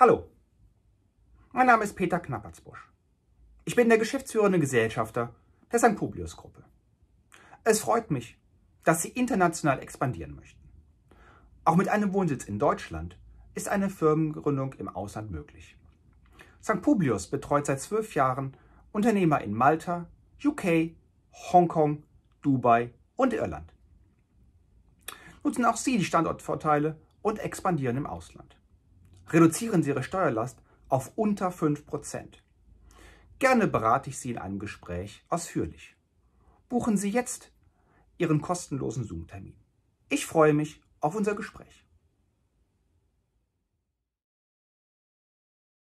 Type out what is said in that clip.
Hallo, mein Name ist Peter Knappertsbusch. Ich bin der geschäftsführende Gesellschafter der St. Publius Gruppe. Es freut mich, dass Sie international expandieren möchten. Auch mit einem Wohnsitz in Deutschland ist eine Firmengründung im Ausland möglich. St. Publius betreut seit zwölf Jahren Unternehmer in Malta, UK, Hongkong, Dubai und Irland. Nutzen auch Sie die Standortvorteile und expandieren im Ausland reduzieren Sie Ihre Steuerlast auf unter 5%. Gerne berate ich Sie in einem Gespräch ausführlich. Buchen Sie jetzt Ihren kostenlosen Zoom-Termin. Ich freue mich auf unser Gespräch.